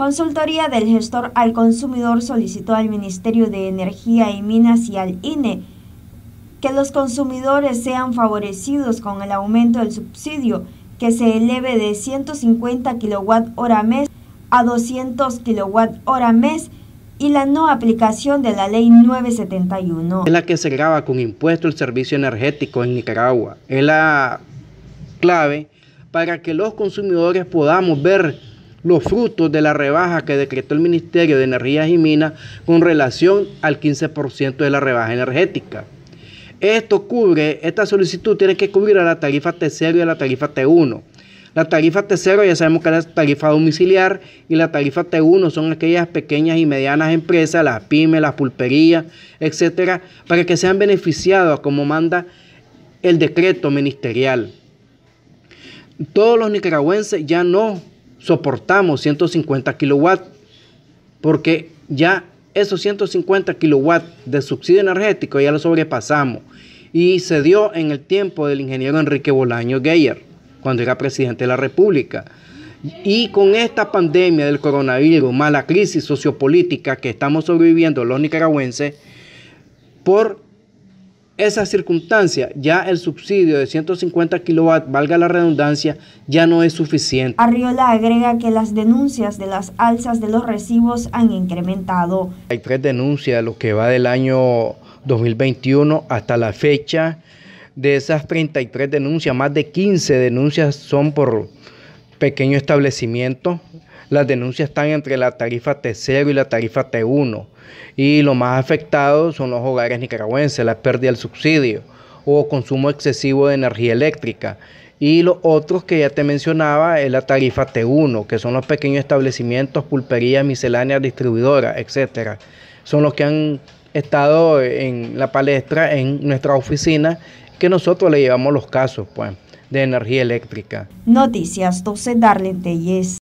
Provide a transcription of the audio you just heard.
Consultoría del gestor al consumidor solicitó al Ministerio de Energía y Minas y al INE que los consumidores sean favorecidos con el aumento del subsidio que se eleve de 150 kWh mes a 200 kWh mes y la no aplicación de la Ley 971. Es la que se graba con impuesto el servicio energético en Nicaragua. Es la clave para que los consumidores podamos ver los frutos de la rebaja que decretó el Ministerio de Energías y Minas con relación al 15% de la rebaja energética. Esto cubre, esta solicitud tiene que cubrir a la tarifa T0 y a la tarifa T1. La tarifa T0 ya sabemos que es la tarifa domiciliar y la tarifa T1 son aquellas pequeñas y medianas empresas, las pymes, las pulperías, etcétera, para que sean beneficiados como manda el decreto ministerial. Todos los nicaragüenses ya no soportamos 150 kilowatts, porque ya esos 150 kilowatts de subsidio energético ya lo sobrepasamos y se dio en el tiempo del ingeniero Enrique Bolaño Geyer, cuando era presidente de la República. Y con esta pandemia del coronavirus, más la crisis sociopolítica que estamos sobreviviendo los nicaragüenses, por esa circunstancia, ya el subsidio de 150 kilovatios, valga la redundancia, ya no es suficiente. Arriola agrega que las denuncias de las alzas de los recibos han incrementado. Hay tres denuncias, lo que va del año 2021 hasta la fecha. De esas 33 denuncias, más de 15 denuncias son por pequeño establecimiento las denuncias están entre la tarifa T0 y la tarifa T1 y lo más afectados son los hogares nicaragüenses, la pérdida del subsidio o consumo excesivo de energía eléctrica. Y los otros que ya te mencionaba es la tarifa T1, que son los pequeños establecimientos, pulperías, misceláneas, distribuidoras, etc. Son los que han estado en la palestra, en nuestra oficina, que nosotros le llevamos los casos, pues de energía eléctrica. Noticias 12 Darlene